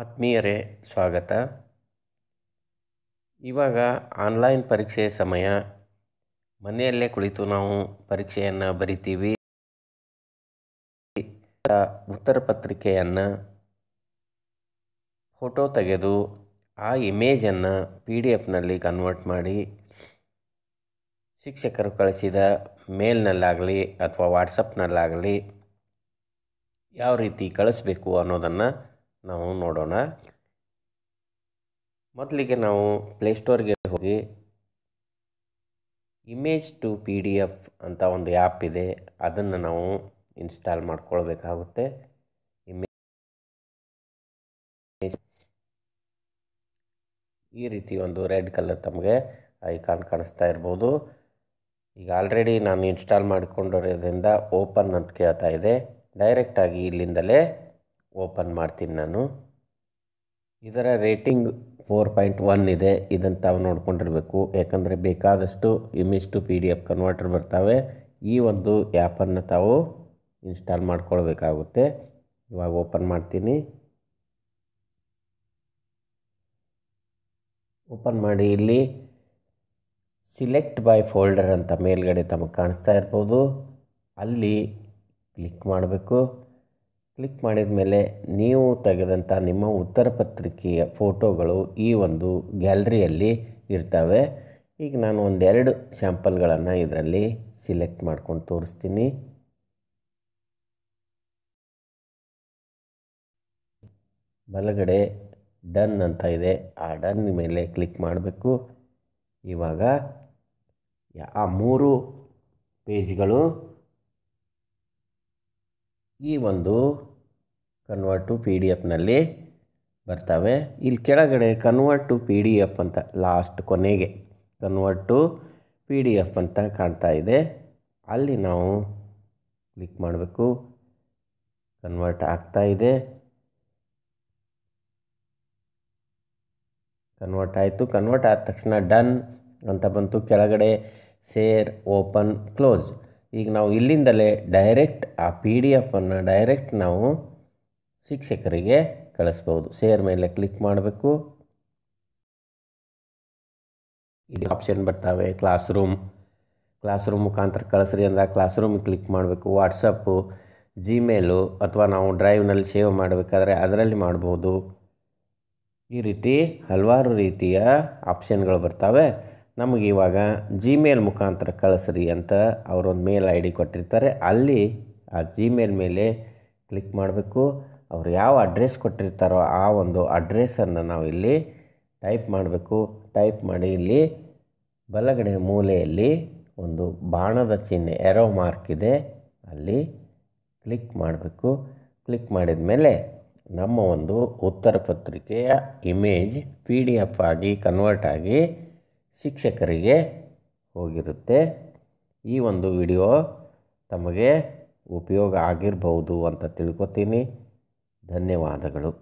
ಆತ್ಮೀಯರೇ ಸ್ವಾಗತ ಇವಾಗ ಆನ್ಲೈನ್ ಪರೀಕ್ಷೆ ಸಮಯ ಮನೆಯಲ್ಲೇ ಕುಳಿತು ನಾವು ಪರೀಕ್ಷೆಯನ್ನು ಬರಿತೀವಿ ಉತ್ತರ ಪತ್ರಿಕೆಯನ್ನು ಫೋಟೋ ತೆಗೆದು ಆ ಇಮೇಜನ್ನು ಪಿ ಡಿ ಎಫ್ನಲ್ಲಿ ಕನ್ವರ್ಟ್ ಮಾಡಿ ಶಿಕ್ಷಕರು ಕಳಿಸಿದ ಮೇಲ್ನಲ್ಲಾಗಲಿ ಅಥವಾ ವಾಟ್ಸಪ್ನಲ್ಲಾಗಲಿ ಯಾವ ರೀತಿ ಕಳಿಸ್ಬೇಕು ಅನ್ನೋದನ್ನು ನಾವು ನೋಡೋಣ ಮೊದಲಿಗೆ ನಾವು ಪ್ಲೇಸ್ಟೋರ್ಗೆ ಹೋಗಿ image to P D F ಅಂತ ಒಂದು ಆ್ಯಪ್ ಇದೆ ಅದನ್ನು ನಾವು ಇನ್ಸ್ಟಾಲ್ ಮಾಡ್ಕೊಳ್ಬೇಕಾಗುತ್ತೆ ಇಮೇಜ್ ಈ ರೀತಿ ಒಂದು ರೆಡ್ ಕಲರ್ ತಮಗೆ ಐಕಾನ್ ಕಾಣಿಸ್ತಾ ಇರ್ಬೋದು ಈಗ ಆಲ್ರೆಡಿ ನಾನು ಇನ್ಸ್ಟಾಲ್ ಮಾಡಿಕೊಂಡಿರೋದ್ರಿಂದ ಓಪನ್ ಅಂತ ಕೇಳ್ತಾ ಇದೆ ಡೈರೆಕ್ಟಾಗಿ ಇಲ್ಲಿಂದಲೇ ಓಪನ್ ಮಾಡ್ತೀನಿ ನಾನು ಇದರ ರೇಟಿಂಗ್ ಫೋರ್ ಪಾಯಿಂಟ್ ಒನ್ ಇದೆ ಇದನ್ನು ತಾವು ನೋಡ್ಕೊಂಡಿರಬೇಕು ಯಾಕಂದರೆ ಬೇಕಾದಷ್ಟು image to P D F converter ಬರ್ತವೆ ಈ ಒಂದು ಆ್ಯಪನ್ನು ತಾವು ಇನ್ಸ್ಟಾಲ್ ಮಾಡ್ಕೊಳ್ಬೇಕಾಗುತ್ತೆ ಇವಾಗ ಓಪನ್ ಮಾಡ್ತೀನಿ ಓಪನ್ ಮಾಡಿ ಇಲ್ಲಿ ಸಿಲೆಕ್ಟ್ ಬೈ ಫೋಲ್ಡರ್ ಅಂತ ಮೇಲ್ಗಡೆ ತಮಗೆ ಕಾಣಿಸ್ತಾ ಇರ್ಬೋದು ಅಲ್ಲಿ ಕ್ಲಿಕ್ ಮಾಡಬೇಕು ಕ್ಲಿಕ್ ಮಾಡಿದ ಮೇಲೆ ನೀವು ತೆಗೆದಂಥ ನಿಮ್ಮ ಉತ್ತರ ಪತ್ರಿಕೆಯ ಫೋಟೋಗಳು ಈ ಒಂದು ಗ್ಯಾಲರಿಯಲ್ಲಿ ಇರ್ತವೆ ಈಗ ನಾನು ಒಂದೆರಡು ಶ್ಯಾಂಪಲ್ಗಳನ್ನು ಇದರಲ್ಲಿ ಸಿಲೆಕ್ಟ್ ಮಾಡ್ಕೊಂಡು ತೋರಿಸ್ತೀನಿ ಬಲಗಡೆ ಡನ್ ಅಂತ ಇದೆ ಆ ಡನ್ ಮೇಲೆ ಕ್ಲಿಕ್ ಮಾಡಬೇಕು ಇವಾಗ ಆ ಮೂರು ಪೇಜ್ಗಳು ಈ ಒಂದು ಕನ್ವರ್ಟ್ ಟು ಪಿ ಡಿ ಎಫ್ನಲ್ಲಿ ಬರ್ತವೆ ಇಲ್ಲಿ ಕೆಳಗಡೆ convert to P D F ಅಂತ ಲಾಸ್ಟ್ ಕೊನೆಗೆ convert to P D F ಅಂತ ಕಾಣ್ತಾ ಇದೆ ಅಲ್ಲಿ ನಾವು ಕ್ಲಿಕ್ ಮಾಡಬೇಕು ಕನ್ವರ್ಟ್ ಆಗ್ತಾ ಇದೆ ಕನ್ವರ್ಟ್ ಆಯಿತು ಕನ್ವರ್ಟ್ ಆದ ತಕ್ಷಣ ಡನ್ ಅಂತ ಬಂತು ಕೆಳಗಡೆ ಸೇರ್ ಓಪನ್ ಕ್ಲೋಸ್ ಈಗ ನಾವು ಇಲ್ಲಿಂದಲೇ ಡೈರೆಕ್ಟ್ ಆ ಪಿ ಡಿ ಎಫನ್ನು ಡೈರೆಕ್ಟ್ ನಾವು ಶಿಕ್ಷಕರಿಗೆ ಕಳಿಸ್ಬೋದು ಸೇರ್ ಮೇಲೆ ಕ್ಲಿಕ್ ಮಾಡಬೇಕು ಇದು ಆಪ್ಷನ್ ಬರ್ತಾವೆ ಕ್ಲಾಸ್ ರೂಮ್ ಕ್ಲಾಸ್ ರೂಮ್ ಮುಖಾಂತರ ಕಳಿಸ್ರಿ ಅಂದರೆ ಕ್ಲಾಸ್ ರೂಮ್ ಕ್ಲಿಕ್ ಮಾಡಬೇಕು ವಾಟ್ಸಪ್ಪು ಜಿಮೇಲು ಅಥವಾ ನಾವು ಡ್ರೈವ್ನಲ್ಲಿ ಸೇವ್ ಮಾಡಬೇಕಾದ್ರೆ ಅದರಲ್ಲಿ ಮಾಡ್ಬೋದು ಈ ರೀತಿ ಹಲವಾರು ರೀತಿಯ ಆಪ್ಷನ್ಗಳು ಬರ್ತವೆ ನಮಗೆ ಇವಾಗ ಜಿಮೇಲ್ ಮುಖಾಂತರ ಕಳಿಸ್ರಿ ಅಂತ ಅವರೊಂದು ಮೇಲ್ ಐ ಡಿ ಕೊಟ್ಟಿರ್ತಾರೆ ಅಲ್ಲಿ ಆ ಜಿಮೇಲ್ ಮೇಲೆ ಕ್ಲಿಕ್ ಮಾಡಬೇಕು ಅವರು ಯಾವ ಅಡ್ರೆಸ್ ಕೊಟ್ಟಿರ್ತಾರೋ ಆ ಒಂದು ಅಡ್ರೆಸ್ಸನ್ನು ನಾವು ಇಲ್ಲಿ ಟೈಪ್ ಮಾಡಬೇಕು ಟೈಪ್ ಮಾಡಿ ಇಲ್ಲಿ ಬಲಗಡೆ ಮೂಲೆಯಲ್ಲಿ ಒಂದು ಬಾಣದ ಚಿಹ್ನೆ ಎರೋ ಮಾರ್ಕ್ ಇದೆ ಅಲ್ಲಿ ಕ್ಲಿಕ್ ಮಾಡಬೇಕು ಕ್ಲಿಕ್ ಮಾಡಿದ ಮೇಲೆ ನಮ್ಮ ಒಂದು ಉತ್ತರ ಪತ್ರಿಕೆಯ ಇಮೇಜ್ ಪಿ ಡಿ ಎಫ್ ಆಗಿ ಕನ್ವರ್ಟ್ ಆಗಿ ಶಿಕ್ಷಕರಿಗೆ ಹೋಗಿರುತ್ತೆ ಈ ಒಂದು ವಿಡಿಯೋ ತಮಗೆ ಉಪಯೋಗ ಆಗಿರಬಹುದು ಅಂತ ತಿಳ್ಕೊತೀನಿ ಧನ್ಯವಾದಗಳು